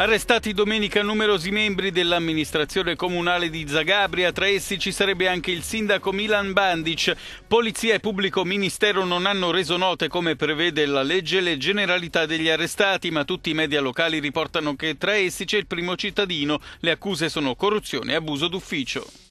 Arrestati domenica numerosi membri dell'amministrazione comunale di Zagabria, tra essi ci sarebbe anche il sindaco Milan Bandic. Polizia e pubblico ministero non hanno reso note come prevede la legge le generalità degli arrestati, ma tutti i media locali riportano che tra essi c'è il primo cittadino. Le accuse sono corruzione e abuso d'ufficio.